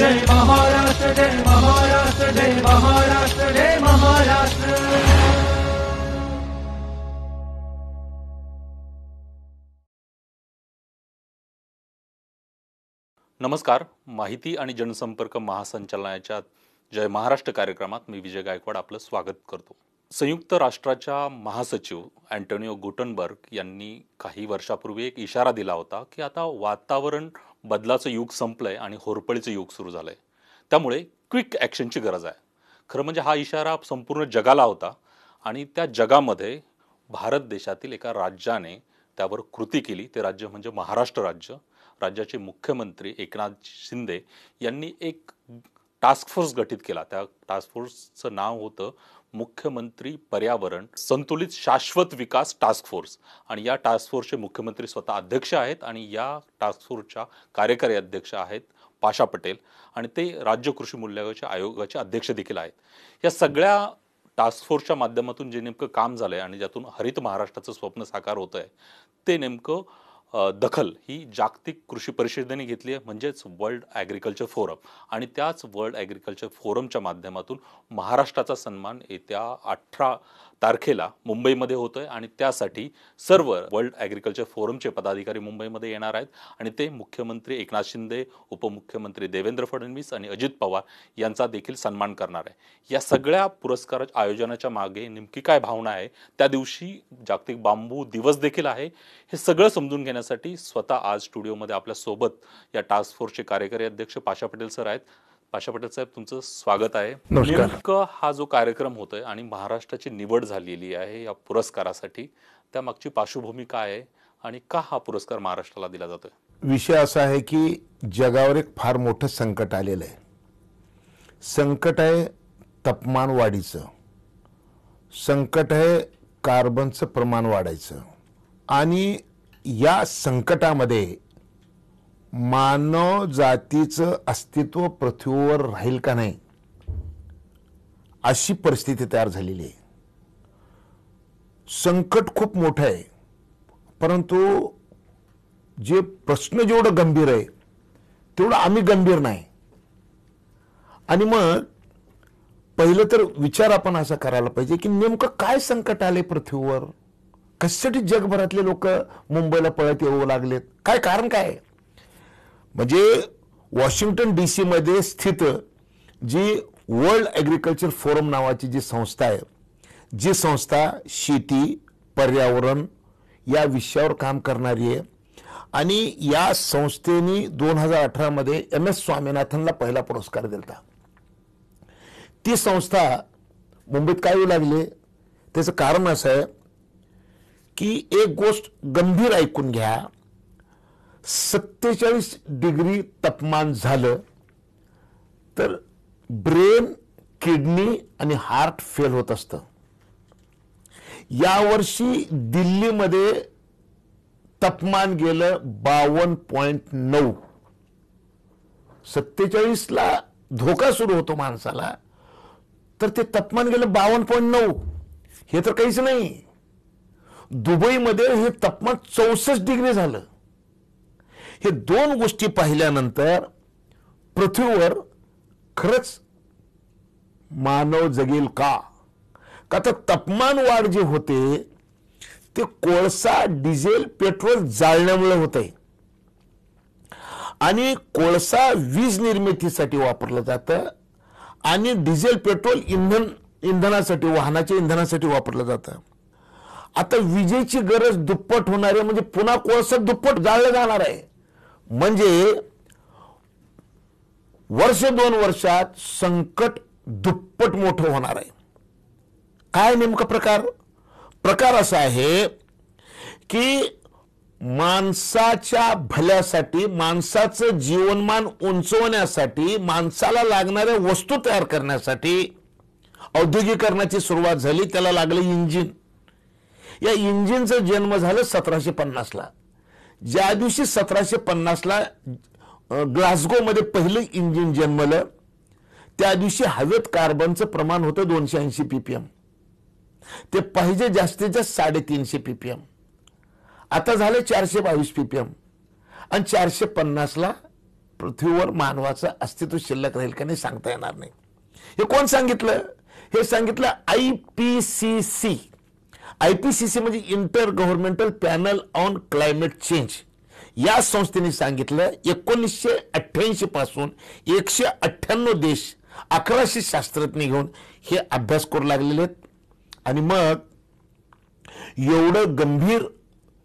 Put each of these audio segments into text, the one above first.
जय महाराष्ट्र जय महाराष्ट्र जय महाराष्ट्र जय महाराष्ट्र नमस्कार माहिती आणि जनसंपर्क महासंचालनाच्या जय महाराष्ट्र कार्यक्रमात मी विजय गायकवाड आपलं स्वागत करतो संयुक्त राष्ट्राच्या महासचिव अँटोनिओ गुटनबर्ग यांनी काही वर्षापूर्वी एक इशारा दिला होता की आता वातावरण बदलाचं युग संपलंय आणि होरपळीचं युग सुरू झालंय त्यामुळे क्विक ॲक्शनची गरज आहे खरं म्हणजे हा इशारा संपूर्ण जगाला होता आणि त्या जगामध्ये भारत देशातील एका राज्याने त्यावर कृती केली ते राज्य म्हणजे महाराष्ट्र राज्य राज्याचे मुख्यमंत्री एकनाथ शिंदे यांनी एक टास्क फोर्स गठीत केला त्या टास्क फोर्सचं नाव होतं मुख्यमंत्री पर्यावरण संतुलित शाश्वत विकास टास्क फोर्स आणि या टास्क फोर्सचे मुख्यमंत्री स्वतः अध्यक्ष आहेत आणि या टास्क फोर्सच्या कार्यकारी अध्यक्ष आहेत पाशा पटेल आणि ते राज्य कृषी मूल्यांकन आयोगाचे अध्यक्ष देखील आहेत या सगळ्या टास्क फोर्सच्या माध्यमातून जे नेमकं काम झालं आहे आणि ज्यातून हरित महाराष्ट्राचं स्वप्न साकार होतं आहे ते नेमकं दखल ही जागतिक कृषी परिषदेने घेतली आहे म्हणजेच वर्ल्ड ॲग्रिकल्चर फोरम आणि त्याच वर्ल्ड ॲग्रिकल्चर फोरमच्या माध्यमातून महाराष्ट्राचा सन्मान येत्या अठरा तारखेला मुंबईमध्ये होतो आहे आणि त्यासाठी सर्व वर्ल्ड ॲग्रिकल्चर फोरमचे पदाधिकारी मुंबईमध्ये येणार आहेत आणि ते मुख्यमंत्री एकनाथ शिंदे उपमुख्यमंत्री देवेंद्र फडणवीस आणि अजित पवार यांचा देखील सन्मान करणार आहे या सगळ्या पुरस्कार आयोजनाच्या मागे नेमकी काय भावना आहे त्या दिवशी जागतिक बांबू दिवस देखील आहे हे सगळं समजून घेण्या घेण्यासाठी स्वतः आज स्टुडिओमध्ये सोबत या टास्क फोर्सचे कार्यकारी अध्यक्ष पाशा पटेल सर आहेत पाशा पटेल साहेब तुमचं स्वागत आहे नेमकं हा जो कार्यक्रम आहे आणि महाराष्ट्राची निवड झालेली आहे या पुरस्कारासाठी त्या मागची पार्श्वभूमी काय आहे आणि का हा पुरस्कार महाराष्ट्राला दिला जातोय विषय असा आहे की जगावर एक फार मोठं संकट आलेलं आहे संकट आहे तापमान वाढीचं संकट आहे कार्बनचं प्रमाण वाढायचं आणि या संकटामध्ये मानव जातीचं अस्तित्व पृथ्वीवर राहील का नाही अशी परिस्थिती तयार झालेली आहे संकट खूप मोठं आहे परंतु जे प्रश्न जेवढं गंभीर आहे तेवढं आम्ही गंभीर नाही आणि मग पहिलं तर विचार आपण असा करायला पाहिजे की नेमकं काय संकट आले पृथ्वीवर कशासाठी जगभरातले लोक मुंबईला पळत येऊ लागलेत काय कारण काय म्हणजे वॉशिंग्टन डी सीमध्ये स्थित जी वर्ल्ड ॲग्रिकल्चर फोरम नावाची जी संस्था आहे जी संस्था शेती पर्यावरण या विषयावर काम करणारी आहे आणि या संस्थेने दोन हजार अठरामध्ये एम एस स्वामीनाथनला पहिला पुरस्कार दिला ती संस्था मुंबईत काय येऊ लागली त्याचं कारण असं आहे की एक गोष्ट गंभीर ऐकून घ्या सत्तेचाळीस डिग्री तापमान झालं तर ब्रेन किडनी आणि हार्ट फेल होत असतं यावर्षी दिल्लीमध्ये तापमान गेलं बावन्न पॉईंट नऊ सत्तेचाळीसला धोका सुरू होतो माणसाला तर ते तापमान गेलं बावन्न पॉईंट नऊ हे तर काहीच नाही दुबईमध्ये हे तापमान चौसष्ट डिग्री झालं हे दोन गोष्टी पाहिल्यानंतर पृथ्वीवर खरंच मानव जगेल का का तर तापमान वाढ जे होते ते कोळसा डिझेल पेट्रोल जाळण्यामुळे होते आणि कोळसा वीज निर्मितीसाठी वापरलं जातं आणि डिझेल पेट्रोल इंधन इंधनासाठी वाहनाच्या इंधनासाठी वापरलं जातं आता विजेची गरज दुप्पट होणार आहे म्हणजे पुन्हा कोळसा दुप्पट जाळलं जाणार आहे म्हणजे वर्ष दोन वर्षात संकट दुप्पट मोठं होणार आहे काय नेमका प्रकार प्रकार असा आहे की माणसाच्या भल्यासाठी माणसाचं जीवनमान उंचवण्यासाठी माणसाला लागणाऱ्या वस्तू तयार करण्यासाठी औद्योगिकरणाची सुरुवात झाली त्याला लागले इंजिन या इंजिनचं जन्म झालं सतराशे पन्नासला ज्या दिवशी सतराशे पन्नासला ग्लासगोमध्ये पहिलं इंजिन जन्मलं त्या दिवशी हवेत कार्बनचं प्रमाण होतं दोनशे ऐंशी पीपीएम ते पाहिजे जास्तीत जास्त साडेतीनशे पीपीएम आता झालं चारशे बावीस पीपीएम आणि चारशे पन्नासला पृथ्वीवर मानवाचं अस्तित्व शिल्लक राहील का नाही सांगता येणार नाही हे कोण सांगितलं हे सांगितलं I P C C I P C C म्हणजे inter governmental panel on climate change या संस्थेने सांगितलं एकोणीसशे अठ्ठ्याऐंशी पासून एकशे अठ्ठ्याण्णव देश अकराशे शास्त्रज्ञ घेऊन हे अभ्यास करू लागलेले आहेत आणि मग एवढं गंभीर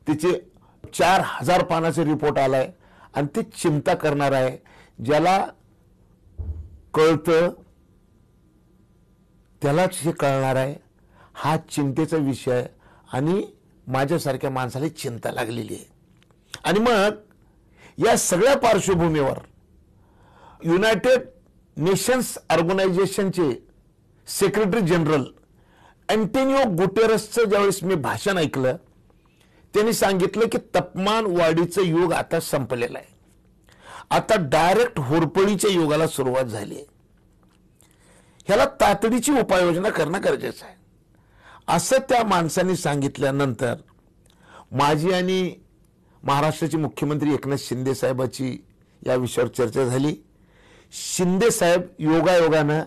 त्याचे चार हजार पानाचे रिपोर्ट आलाय आणि ते चिंता करणार आहे ज्याला कळतं त्यालाच हे कळणार आहे हा चिंतेचा विषय आणि माझ्यासारख्या माणसाला चिंता लागलेली आहे आणि मग या सगळ्या पार्श्वभूमीवर युनायटेड नेशन्स ऑर्गनायझेशनचे सेक्रेटरी जनरल अँटेनिओ गुटेरसचं ज्यावेळेस मी भाषण ऐकलं त्यांनी सांगितलं की तापमान वाढीचं युग आता संपलेलं आहे आता डायरेक्ट होरपळीच्या युगाला सुरुवात झाली आहे ह्याला तातडीची उपाययोजना करणं गरजेचं आहे असं त्या माणसाने सांगितल्यानंतर माझी आणि महाराष्ट्राचे मुख्यमंत्री एकनाथ शिंदे साहेबाची या विषयावर चर्चा झाली शिंदे साहेब योगायोगानं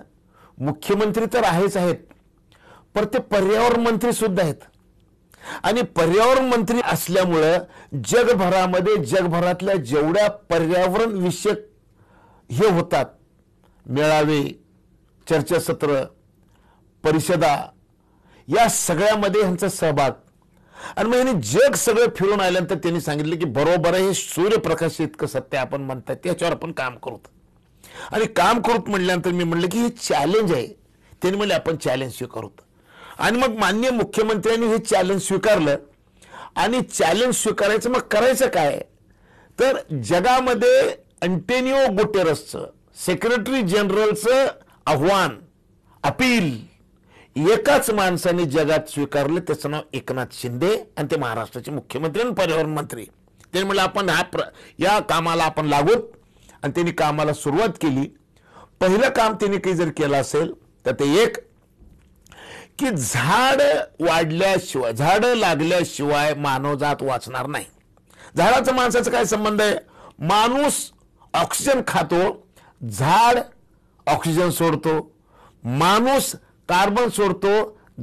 मुख्यमंत्री तर आहेच आहेत पर ते पर्यावरण मंत्रीसुद्धा आहेत आणि पर्यावरण मंत्री असल्यामुळं जगभरामध्ये जगभरातल्या जेवढ्या पर्यावरण विषयक हे होतात मेळावे चर्चासत्र परिषदा या सगळ्यामध्ये ह्यांचा सहभाग आणि मग यांनी जग सगळं फिरून आल्यानंतर त्यांनी सांगितलं की बरोबर आहे हे सूर्यप्रकाश इतकं सत्य आपण म्हणतात त्याच्यावर आपण काम करूत आणि काम करूत म्हटल्यानंतर मी म्हणलं की हे चॅलेंज आहे त्यांनी म्हणले आपण चॅलेंज स्वीकारूत आणि मग मान्य मुख्यमंत्र्यांनी हे चॅलेंज स्वीकारलं आणि चॅलेंज स्वीकारायचं मग करायचं काय तर जगामध्ये अंटेनिओ गुटेरसचं सेक्रेटरी जनरलचं आव्हान अपील एकाच माणसाने जगात स्वीकारलं त्याचं नाव एकनाथ शिंदे आणि ते महाराष्ट्राचे मुख्यमंत्री आणि पर्यावरण मंत्री त्यांनी म्हटलं आपण हा प्र या कामाला आपण लागूत आणि त्यांनी कामाला सुरुवात केली पहिलं काम त्यांनी काही जर केलं असेल तर ते एक की झाड वाढल्याशिवाय झाड लागल्याशिवाय मानवजात वाचणार नाही झाडाचं माणसाचं काय संबंध आहे माणूस ऑक्सिजन खातो झाड ऑक्सिजन सोडतो माणूस कार्बन सोडतो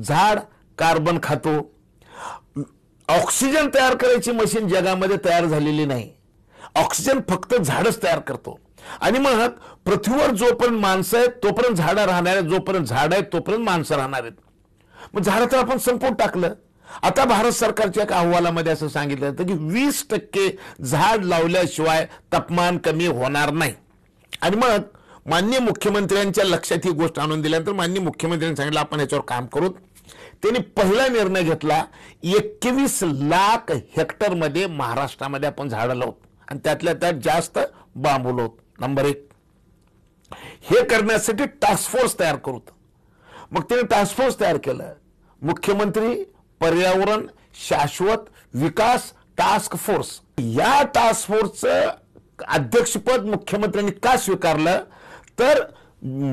झाड कार्बन खातो ऑक्सिजन तयार करायची मशीन जगामध्ये तयार झालेली नाही ऑक्सिजन फक्त झाडच तयार करतो आणि मग पृथ्वीवर जोपर्यंत माणसं आहेत तोपर्यंत झाडं राहणार आहेत जोपर्यंत झाड आहेत तोपर्यंत माणसं राहणार आहेत मग झाडं तर आपण संपवून टाकलं आता भारत सरकारच्या एका अहवालामध्ये असं सांगितलं होतं की वीस टक्के झाड लावल्याशिवाय तापमान कमी होणार नाही आणि मग माननीय मुख्यमंत्र्यांच्या लक्षात ही गोष्ट आणून दिल्यानंतर माननीय मुख्यमंत्र्यांनी सांगितलं आपण याच्यावर काम करू त्यांनी पहिला निर्णय घेतला एकवीस लाख हेक्टरमध्ये महाराष्ट्रामध्ये आपण झाडं लावत आणि त्यातल्या त्यात जास्त बांबू लावत नंबर एक हे करण्यासाठी टास्क फोर्स तयार करू मग त्याने टास्क फोर्स तयार केलं मुख्यमंत्री पर्यावरण शाश्वत विकास टास्क फोर्स या टास्क फोर्सचं अध्यक्षपद मुख्यमंत्र्यांनी का स्वीकारलं तर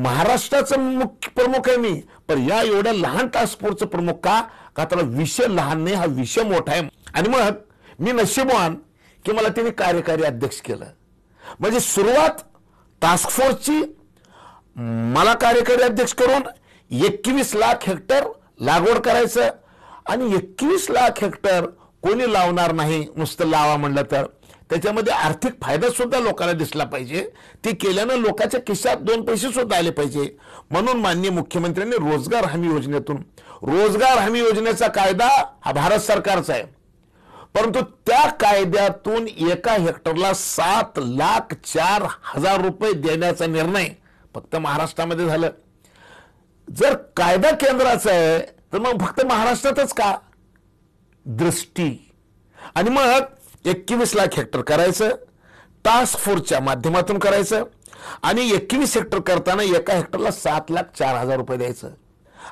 महाराष्ट्राचं मुख्य प्रमुख आहे मी पण या एवढ्या लहान टास्क फोर्सचं प्रमुख का का त्याला विषय लहान नाही हा विषय मोठा आहे आणि मग मी नशीबवान की मला त्यांनी कार्यकारी अध्यक्ष केलं म्हणजे सुरुवात टास्क फोर्सची मला कार्यकारी अध्यक्ष करून एकवीस लाख हेक्टर लागवड करायचं आणि एकवीस लाख हेक्टर कोणी लावणार नाही नुसतं लावा म्हणलं तर त्याच्यामध्ये आर्थिक फायदा सुद्धा लोकांना दिसला पाहिजे ते केल्यानं लोकांच्या खिशात दोन पैसे सुद्धा आले पाहिजे म्हणून माननीय मुख्यमंत्र्यांनी रोजगार हमी योजनेतून रोजगार हमी योजनेचा कायदा हा भारत सरकारचा आहे परंतु त्या कायद्यातून एका हेक्टरला सात लाख चार हजार रुपये देण्याचा निर्णय फक्त महाराष्ट्रामध्ये झालं जर कायदा केंद्राचा आहे तर मग फक्त महाराष्ट्रातच का दृष्टी आणि मग एकवीस लाख हेक्टर करायचं टास्क फोर्सच्या माध्यमातून करायचं आणि एकवीस हेक्टर करताना एका हेक्टरला सात लाख चार हजार रुपये द्यायचं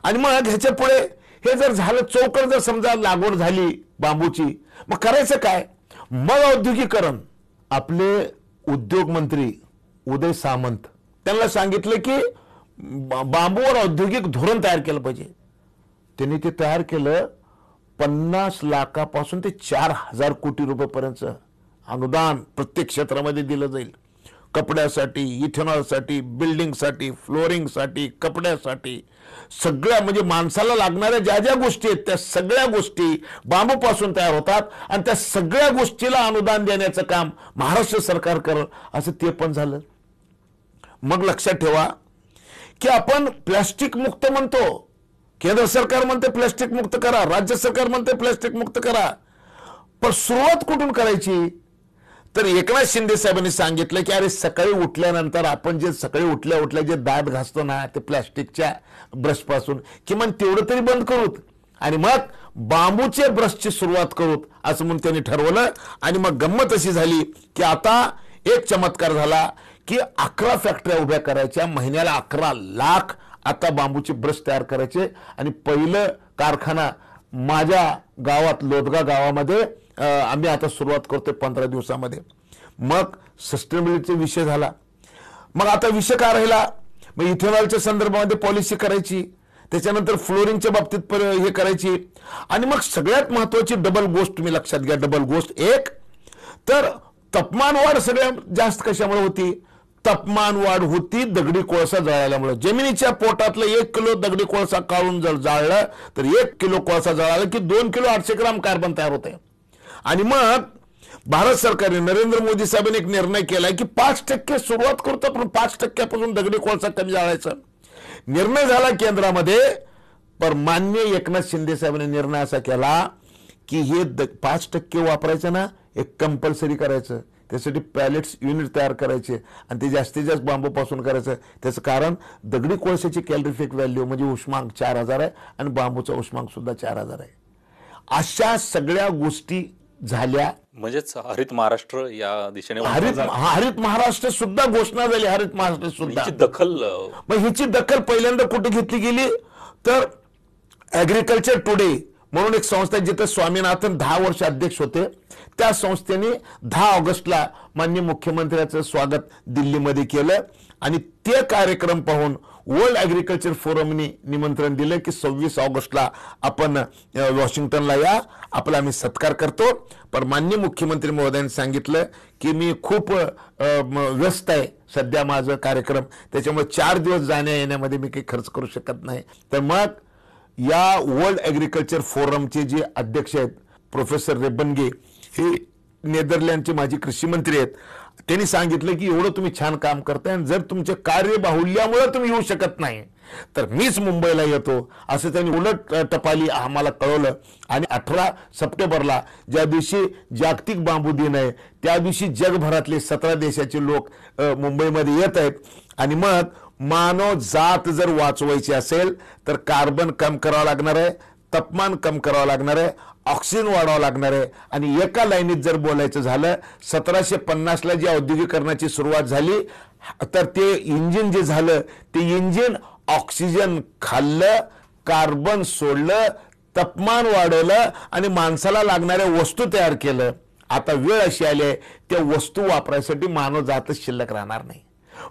आणि मग ह्याच्या पुढे हे जर झालं चौकर जर समजा लागवड झाली बांबूची मग करायचं काय मग औद्योगिकरण आपले उद्योग मंत्री उदय सामंत त्यांना सांगितलं की बांबूवर औद्योगिक धोरण तयार केलं पाहिजे त्यांनी ते तयार केलं पन्नास लाखापासून ते चार हजार कोटी रुपयेपर्यंत अनुदान प्रत्येक क्षेत्रामध्ये दिलं जाईल कपड्यासाठी इथेनॉलसाठी बिल्डिंगसाठी फ्लोरिंगसाठी कपड्यासाठी सगळ्या म्हणजे माणसाला लागणाऱ्या ज्या ज्या गोष्टी आहेत त्या सगळ्या गोष्टी बांबूपासून तयार होतात आणि त्या सगळ्या गोष्टीला अनुदान देण्याचं काम महाराष्ट्र सरकार कर असं ते पण झालं मग लक्षात ठेवा की आपण प्लॅस्टिक मुक्त म्हणतो केंद्र सरकार म्हणते प्लॅस्टिक मुक्त करा राज्य सरकार म्हणते प्लॅस्टिक मुक्त करा पण सुरुवात कुठून करायची तर एकनाथ शिंदे साहेबांनी सांगितलं की अरे सकाळी उठल्यानंतर आपण जे सकाळी उठल्या उठल्या जे दात घासतो ना ते प्लॅस्टिकच्या ब्रशपासून किमान तेवढं तरी बंद करूत आणि मग बांबूच्या ब्रशची सुरुवात करूत असं म्हणून त्यांनी ठरवलं आणि मग गंमत अशी झाली की आता एक चमत्कार झाला की अकरा फॅक्टऱ्या उभ्या करायच्या महिन्याला अकरा लाख आता बांबूचे ब्रश तयार करायचे आणि पहिलं कारखाना माझ्या गावात लोदगा गावामध्ये आम्ही आता सुरुवात करतोय पंधरा दिवसामध्ये मग सस्टेनेबिलिटीचा विषय झाला मग आता विषय काय राहिला मग इथेनॉलच्या संदर्भामध्ये पॉलिसी करायची त्याच्यानंतर फ्लोरिंगच्या बाबतीत हे करायची आणि मग सगळ्यात महत्वाची डबल गोष्ट तुम्ही लक्षात घ्या डबल गोष्ट एक तर तापमान वाढ सगळ्यात जास्त कशामुळे होती तापमान वाढ होती दगडी कोळसा जळाल्यामुळे जमिनीच्या पोटातलं एक किलो दगडी कोळसा काढून जर जाळलं तर एक किलो कोळसा जळाला की दोन किलो आठशे ग्राम कार्बन तयार होते आणि मग भारत सरकारने नरेंद्र मोदी साहेबांनी एक निर्णय केलाय की पाच टक्के सुरुवात करतो पण पाच टक्क्यापासून दगडी कोळसा कमी जाळायचा निर्णय झाला केंद्रामध्ये पर मान्य एकनाथ शिंदे साहेबांनी निर्णय असा केला की हे पाच टक्के वापरायचं ना एक कंपल्सरी करायचं त्यासाठी पॅलेट्स युनिट तयार करायचे आणि ते जास्तीत जास्त बांबूपासून करायचं त्याचं कारण दगडी कोळशाची कॅलरीफिक व्हॅल्यू म्हणजे उष्मांक चार हजार आहे आणि बांबूचा सुद्धा चार हजार आहे अशा सगळ्या गोष्टी झाल्या म्हणजेच हरित महाराष्ट्र या दिशेने हरित हरित महाराष्ट्र सुद्धा घोषणा झाली हरित महाराष्ट्र सुद्धा दखल मग हिची दखल पहिल्यांदा कुठे घेतली गेली तर ऍग्रिकल्चर टुडे म्हणून एक संस्था जिथे स्वामीनाथन दहा वर्ष अध्यक्ष होते त्या संस्थेने दहा ऑगस्टला मान्य मुख्यमंत्र्याचं स्वागत दिल्लीमध्ये केलं आणि ते कार्यक्रम पाहून वर्ल्ड ॲग्रिकल्चर फोरमने निमंत्रण दिलं की सव्वीस ऑगस्टला आपण वॉशिंग्टनला या आपला आम्ही सत्कार करतो पण मान्य मुख्यमंत्री महोदयांनी सांगितलं की मी खूप व्यस्त आहे सध्या माझं कार्यक्रम त्याच्यामुळे चार दिवस जाण्या येण्यामध्ये मी काही खर्च करू शकत नाही तर मग या वर्ल्ड ॲग्रिकल्चर फोरमचे जे अध्यक्ष आहेत प्रोफेसर रेबनगे हे नेदरलँडचे माजी कृषी मंत्री आहेत त्यांनी सांगितलं की एवढं तुम्ही छान काम करताय आणि जर तुमच्या कार्य बाहुल्यामुळे तुम्ही येऊ शकत नाही तर मीच मुंबईला येतो असं त्यांनी उलट टपाली आम्हाला कळवलं आणि अठरा सप्टेंबरला ज्या दिवशी जागतिक बांबू दिन आहे त्या दिवशी जगभरातले सतरा देशाचे लोक मुंबईमध्ये येत आहेत आणि मग मानव जात जर वाचवायची असेल तर कार्बन कम करावं लागणार आहे तापमान कम करावं लागणार आहे ऑक्सिजन वाढवावं लागणार आहे आणि एका लाईनीत जर बोलायचं झालं सतराशे पन्नासला जी औद्योगिकरणाची सुरुवात झाली तर ते इंजिन जे झालं ते इंजिन ऑक्सिजन खाल्लं कार्बन सोडलं तापमान वाढवलं आणि माणसाला लागणाऱ्या वस्तू तयार केलं आता वेळ अशी आली आहे त्या वस्तू वापरायसाठी मानव जातच शिल्लक राहणार नाही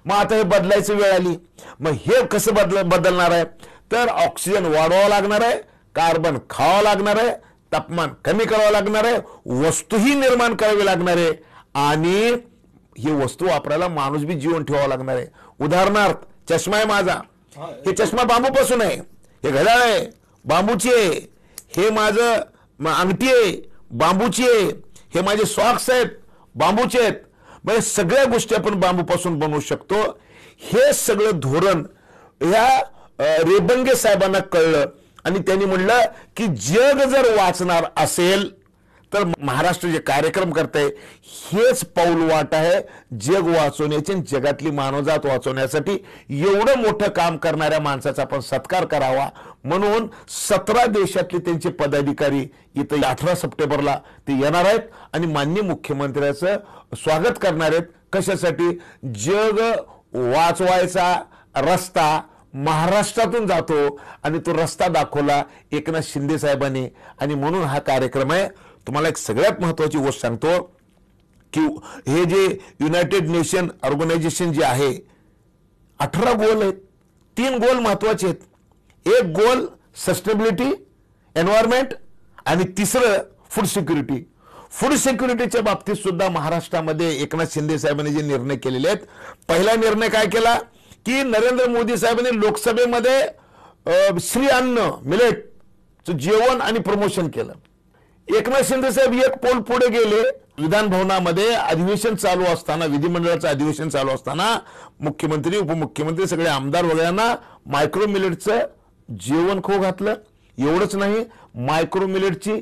मग आता हे बदलायची वेळ आली मग हे कसं बदल बदलणार आहे तर ऑक्सिजन वाढवावं लागणार आहे कार्बन खावा लागणार आहे तापमान कमी करावं लागणार आहे वस्तूही निर्माण करावी लागणार आहे आणि ही वस्तू वापरायला माणूस बी जीवन ठेवावा लागणार आहे उदाहरणार्थ चष्मा आहे माझा हे चष्मा बांबूपासून आहे हे घड्याळ आहे बांबूची आहे हे माझं अंगठी आहे बांबूची आहे हे माझे सॉक्स आहेत बांबूचे आहेत म्हणजे सगळ्या गोष्टी आपण बांबूपासून बनवू शकतो हे सगळं धोरण या रेबंगे साहेबांना कळलं आणि त्यांनी म्हणलं की जग जर वाचणार असेल तर महाराष्ट्र जे कार्यक्रम करते हेच पाऊल वाट आहे जग वाचवण्याची जगातली मानवजात वाचवण्यासाठी एवढं मोठं काम करणाऱ्या माणसाचा आपण सत्कार करावा म्हणून सतरा देशातले त्यांचे पदाधिकारी इथं अठरा सप्टेंबरला ते येणार आहेत आणि मान्य मुख्यमंत्र्याचं स्वागत करणार आहेत कशासाठी जग वाचवायचा रस्ता महाराष्ट्रातून जातो आणि तो रस्ता दाखवला एकनाथ शिंदे साहेबांनी आणि म्हणून हा कार्यक्रम आहे तुम्हाला एक सगळ्यात महत्त्वाची गोष्ट सांगतो की हे जे युनायटेड नेशन ऑर्गनायझेशन जे आहे अठरा गोल आहेत तीन गोल महत्त्वाचे आहेत एक गोल सस्टेनेबिलिटी एन्व्हायरमेंट आणि तिसरं फूड सिक्युरिटी फूड सिक्युरिटीच्या बाबतीत सुद्धा महाराष्ट्रामध्ये एकनाथ शिंदे साहेबांनी जे निर्णय केलेले आहेत पहिला निर्णय काय केला की नरेंद्र मोदी साहेबांनी लोकसभेमध्ये श्री अन्न मिलेट जेवण आणि प्रमोशन केलं एकनाथ शिंदे साहेब एक पोल पुढे गेले विधान भवनामध्ये अधिवेशन चालू असताना विधिमंडळाचं अधिवेशन चालू असताना मुख्यमंत्री उपमुख्यमंत्री सगळे आमदार वगैरेंना मायक्रो मिलेटचं जेवण खो घातलं एवढंच नाही मायक्रो मिलेटची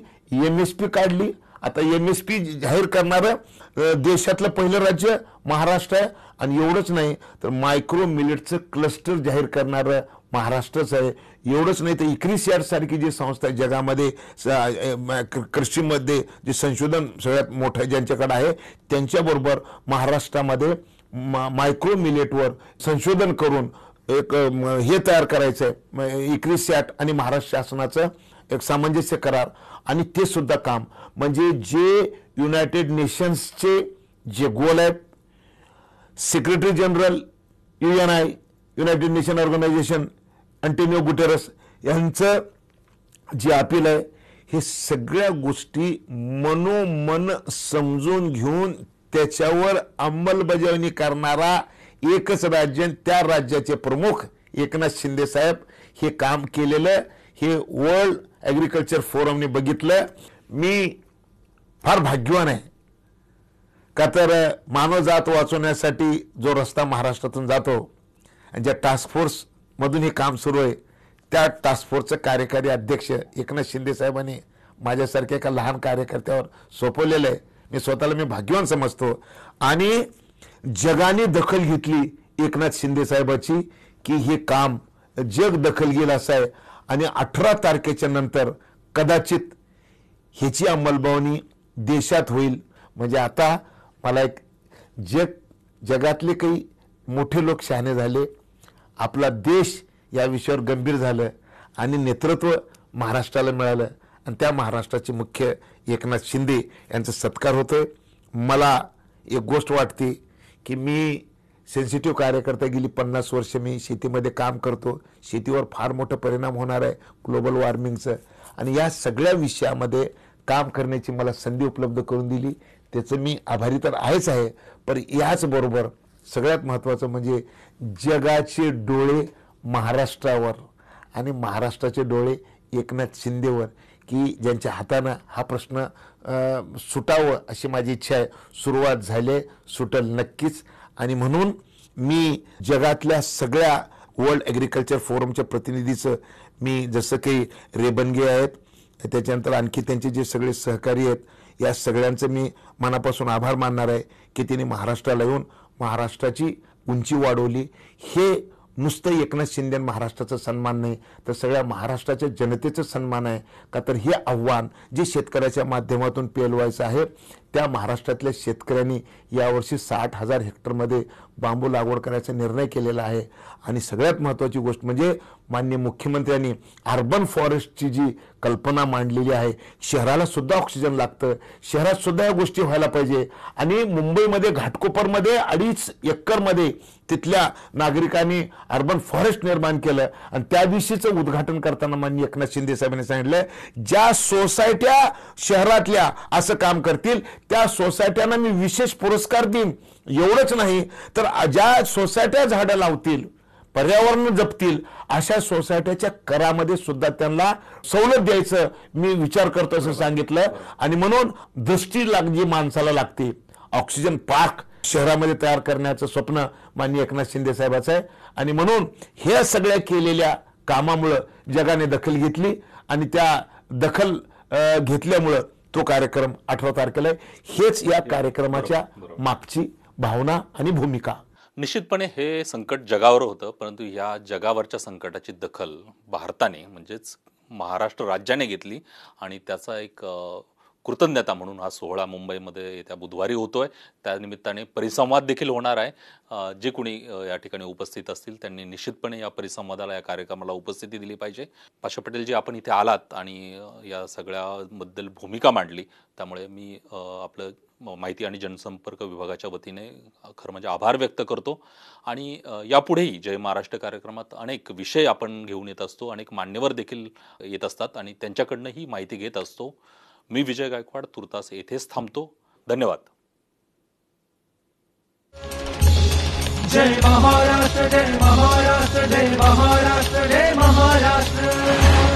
एम एस पी काढली आता एम एस पी जाहीर करणारं देशातलं पहिलं राज्य महाराष्ट्र आहे आणि एवढंच नाही तर मायक्रो मिलेटचं क्लस्टर जाहीर करणारं महाराष्ट्रच आहे एवढंच नाही तर सारखी जी संस्था आहे जगामध्ये कृषीमध्ये जे संशोधन सगळ्यात मोठं ज्यांच्याकडे आहे त्यांच्याबरोबर महाराष्ट्रामध्ये मा मायक्रो मिलेटवर संशोधन करून एक हे तयार करायचं आहे इक्रिसियाट आणि महाराष्ट्र शासनाचं एक सामंजस्य करार आणि ते सुद्धा काम म्हणजे जे युनायटेड नेशन्सचे जे गोल आहेत secretary general U N I united nation organisation Guterres यांचं जे अपील आहे हे सगळ्या गोष्टी मनोमन समजून घेऊन त्याच्यावर अंमलबजावणी करणारा एकच राज्य त्या राज्याचे प्रमुख एकनाथ शिंदे साहेब हे काम केलेलं हे वर्ल्ड ॲग्रिकल्चर फोरमने बघितलं मी फार भाग्यवान आहे का तर मानवजात वाचवण्यासाठी जो रस्ता महाराष्ट्रातून जातो आणि ज्या टास्क फोर्समधून हे काम सुरू आहे त्या टास्क फोर्सचं कार्यकारी अध्यक्ष एकनाथ शिंदे साहेबांनी माझ्यासारख्या एका लहान कार्यकर्त्यावर सोपवलेलं आहे मी स्वतःला मी भाग्यवान समजतो आणि जगाने दखल घेतली एकनाथ शिंदे की हे काम जग दखल घेईल असं आहे आणि अठरा तारखेच्या नंतर कदाचित ह्याची अंमलबजावणी देशात होईल म्हणजे आता मला एक जग जगातले काही मोठे लोक शहाणे झाले आपला देश या विषयावर गंभीर झालं आणि नेतृत्व महाराष्ट्राला मिळालं आणि त्या महाराष्ट्राचे मुख्य एकनाथ शिंदे यांचा सत्कार होतोय मला एक गोष्ट वाटते की मी सेन्सिटिव्ह कार्यकर्ता गेली पन्नास वर्ष मी शेतीमध्ये काम करतो शेतीवर फार मोठा परिणाम होणार आहे ग्लोबल वॉर्मिंगचं आणि या सगळ्या विषयामध्ये काम करण्याची मला संधी उपलब्ध करून दिली त्याचं मी आभारी तर आहेच आहे पण याचबरोबर सगळ्यात महत्त्वाचं म्हणजे जगाचे डोळे महाराष्ट्रावर आणि महाराष्ट्राचे डोळे एकनाथ शिंदेवर की ज्यांच्या हातानं हा प्रश्न सुटावं अशी माझी इच्छा आहे सुरुवात झाले सुटल नक्कीच आणि म्हणून मी जगातल्या सगळ्या वर्ल्ड ॲग्रिकल्चर फोरमच्या प्रतिनिधीचं मी जसं काही रेबनगे आहेत त्याच्यानंतर आणखी त्यांचे जे सगळे सहकारी आहेत या सगळ्यांचं मी मनापासून आभार मानणार आहे की तिने महाराष्ट्राला येऊन महाराष्ट्राची उंची वाढवली हे नुसतं एकनाथ शिंदे महाराष्ट्राचा सन्मान नाही तर सगळ्या महाराष्ट्राच्या जनतेचं सन्मान आहे का तर हे आव्हान जे शेतकऱ्याच्या माध्यमातून पेलवायचं आहे त्या महाराष्ट्रातल्या शेतकऱ्यांनी यावर्षी साठ हजार हेक्टरमध्ये बांबू लागवड करायचा निर्णय केलेला आहे आणि सगळ्यात महत्त्वाची गोष्ट म्हणजे माननीय मुख्यमंत्र्यांनी अर्बन फॉरेस्टची जी कल्पना मांडलेली आहे शहराला सुद्धा ऑक्सिजन लागतं शहरात सुद्धा या गोष्टी व्हायला पाहिजे आणि मुंबईमध्ये घाटकोपरमध्ये अडीच एक्करमध्ये तिथल्या नागरिकांनी अर्बन फॉरेस्ट निर्माण केलं आणि त्या दिवशीचं उद्घाटन करताना माननीय एकनाथ शिंदे साहेबांनी सांगितलं ज्या सोसायट्या शहरातल्या असं काम करतील त्या सोसायट्यांना मी विशेष पुरस्कार देईन एवढंच नाही तर ज्या सोसायट्या झाडं लावतील पर्यावरण जपतील अशा सोसायट्याच्या करामध्ये सुद्धा त्यांना सवलत द्यायचं मी विचार करतो असं सांगितलं आणि म्हणून दृष्टी लाग जी माणसाला लागते ऑक्सिजन पार्क शहरामध्ये तयार करण्याचं स्वप्न माननीय एकनाथ शिंदे साहेबाचं आहे आणि म्हणून ह्या सगळ्या केलेल्या कामामुळं जगाने दखल घेतली आणि त्या दखल घेतल्यामुळं तो कार्यक्रम अठरा तारखेला हेच या कार्यक्रमाच्या मागची भावना आणि भूमिका निश्चितपणे हे संकट जगावर होतं परंतु या जगावरच्या संकटाची दखल भारताने म्हणजेच महाराष्ट्र राज्याने घेतली आणि त्याचा एक कृतज्ञता म्हणून हा सोहळा मुंबईमध्ये येत्या बुधवारी होतो आहे त्यानिमित्ताने परिसंवाद देखील होणार आहे जे कोणी या ठिकाणी उपस्थित असतील त्यांनी निश्चितपणे या परिसंवादाला या कार्यक्रमाला उपस्थिती दिली पाहिजे पाशा पटेलजी आपण इथे आलात आणि या सगळ्याबद्दल भूमिका मांडली त्यामुळे मी आपलं माहिती आणि जनसंपर्क विभागाच्या वतीने खरं म्हणजे आभार व्यक्त करतो आणि यापुढेही जय महाराष्ट्र कार्यक्रमात अनेक विषय आपण घेऊन येत असतो अनेक मान्यवर देखील येत असतात आणि त्यांच्याकडनं ही माहिती घेत असतो मी विजय गायकवाड तुर्तास येथेच थांबतो धन्यवाद जय महाराष्ट्र जय महाराष्ट्र जय महाराष्ट्र जय महाराष्ट्र